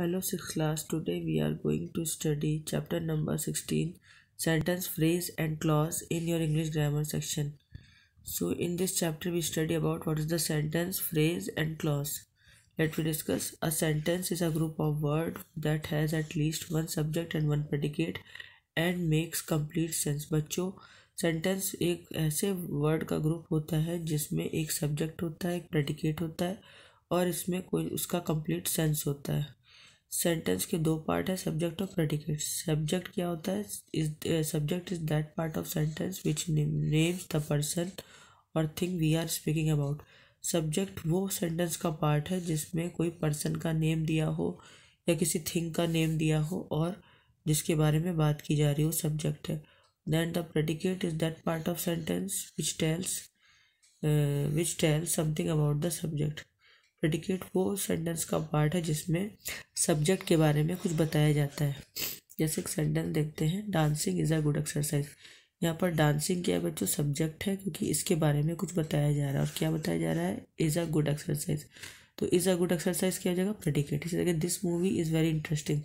hello six class today we are going to study chapter number sixteen sentence phrase and clause in your English grammar section so in this chapter we study about what is the sentence phrase and clause let we discuss a sentence is a group of word that has at least one subject and one predicate and makes complete sense बच्चों sentence एक ऐसे word का group होता है जिसमें एक subject होता है एक प्रेडिकेट होता है और इसमें कोई उसका कंप्लीट सेंस होता है सेंटेंस के दो पार्ट है सब्जेक्ट और प्रेडिकेट सब्जेक्ट क्या होता है is subject is that part of sentence which names the person और thing we are speaking about subject वो सेंटेंस का पार्ट है जिसमें कोई पर्सन का नेम दिया हो या किसी थिंग का नेम दिया हो और जिसके बारे में बात की जा रही हो सब्जेक्ट है then the predicate is that part of sentence which tells which tells something about the subject predicate वो सेंटेंस का पार्ट है जिसमें सब्जेक्ट के बारे में कुछ बताया जाता है जैसे एक सेंटेंस देखते हैं dancing is a good exercise यहाँ पर डांसिंग क्या बच्चों सब्जेक्ट है क्योंकि इसके बारे में कुछ बताया जा रहा है और क्या बताया जा रहा है इज़ अ गुड एक्सरसाइज तो इज़ अ गुड एक्सरसाइज क्या हो जाएगा प्रेडिकेट इसी तरह this movie is very interesting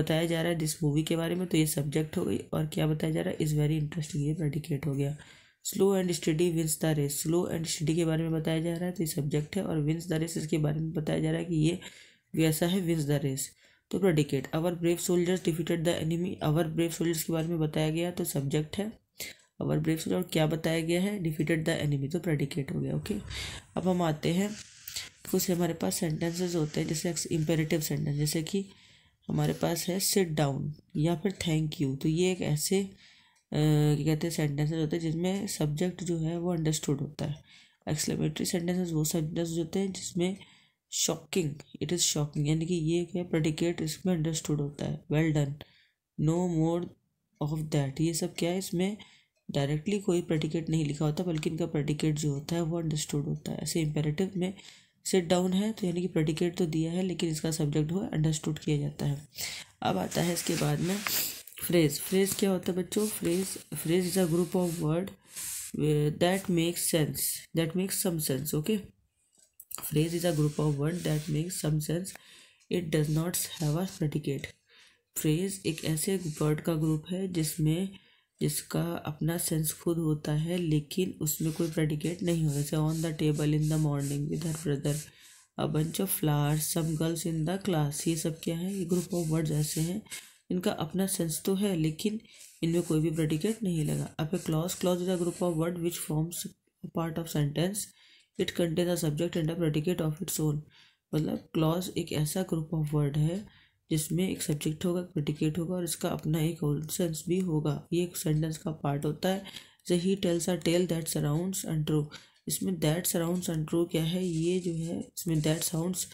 बताया जा रहा है दिस मूवी के बारे में तो ये सब्जेक्ट हो गई और क्या बताया जा रहा है इज़ वेरी इंटरेस्टिंग ये प्रेडिकेट हो गया slow and steady wins the race slow and steady के बारे में बताया जा रहा है तो ये सब्जेक्ट है और विंस द रेस इसके बारे में बताया जा रहा है कि ये वैसा है विंस द रेस तो predicate our brave soldiers defeated the enemy our brave soldiers के बारे में बताया गया तो सब्जेक्ट है अवर ब्रेव सोल्जर और क्या बताया गया है डिफीटेड द एनिमी तो प्रेडिकेट हो गया ओके अब हम आते हैं कुछ हमारे पास सेंटेंसेस होते हैं जैसे इंपेरेटिव सेंटेंस जैसे कि हमारे पास है सिट डाउन या फिर थैंक यू तो ये एक ऐसे क्या कहते हैं सेंटेंसेज होते हैं जिसमें सब्जेक्ट जो है वो अंडरस्टूड होता है एक्सलेमेटरी सेंटेंसेज वो सेंटेंस होते हैं जिसमें शॉकिंग इट इज़ शॉकिंग यानी कि ये क्या प्रडिकेट इसमें अंडरस्टूड होता है well done no more of that ये सब क्या है इसमें डायरेक्टली कोई प्रडिकेट नहीं लिखा होता बल्कि इनका प्रडिकेट जो होता है वो अंडरस्टूड होता है ऐसे इम्पेरेटिव में सिट डाउन है तो यानी कि प्रडिकेट तो दिया है लेकिन इसका सब्जेक्ट वो अंडरस्टूड किया जाता है अब आता है इसके बाद में फ्रेज फ्रेज क्या होता है बच्चों phrase phrase is a group of word that makes sense that makes some sense okay phrase is a group of word that makes some sense it does not have a predicate phrase एक ऐसे word का group है जिसमें जिसका अपना sense खुद होता है लेकिन उसमें कोई प्रेडिकेट नहीं होता जैसे on the table in the morning with her brother a bunch of flowers some girls in the class ये सब क्या है ये ग्रुप ऑफ वर्ड्स ऐसे हैं इनका अपना सेंस तो है लेकिन इनमें कोई भी प्रेडिकेट नहीं लगा अब a clause clause is a group of word which forms part of sentence it contain a subject and a predicate of its own मतलब क्लॉज एक ऐसा ग्रुप ऑफ वर्ड है जिसमें एक सब्जेक्ट होगा प्रेडिकेट होगा और इसका अपना एक ओन सेंस भी होगा ये एक सेंटेंस का पार्ट होता है जे he tells a tale that sounds untrue इसमें दैट सराउंड्स एंड ट्रू क्या है ये जो है इसमें दैट साउंड्स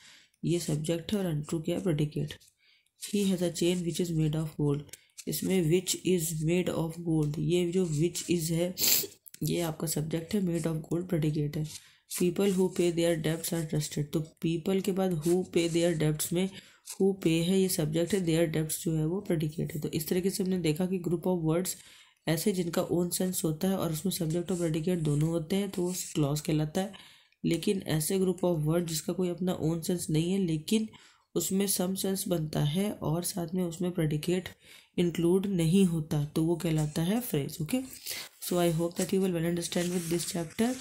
ये सब्जेक्ट है और एंड ट्रू क्या है predicate he has a chain which is made of gold इसमें which is made of gold ये जो विच इज़ है ये आपका सब्जेक्ट है मेड ऑफ गोल्ड प्रेडिकेट है पीपल हु पे देयर डेप्ट आर ट्रस्टेड तो पीपल के बाद हु पे देयर डेप्ट में हु पे है ये सब्जेक्ट है देयर डेप्ट जो है वो प्रेडिकेट है तो इस तरीके से हमने देखा कि ग्रुप ऑफ वर्ड्स ऐसे जिनका ओन सेंस होता है और उसमें सब्जेक्ट और प्रेडिकेट दोनों होते हैं तो वो क्लॉज कहलाता है लेकिन ऐसे ग्रुप ऑफ वर्ड जिसका कोई अपना ओन सेंस नहीं है लेकिन उसमें सम सेंस बनता है और साथ में उसमें प्रेडिकेट इंक्लूड नहीं होता तो वो कहलाता है phrase okay so I hope that you will well understand with this chapter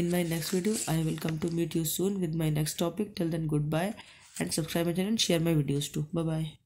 in my next video I will come to meet you soon with my next topic till then goodbye and subscribe and share my videos too bye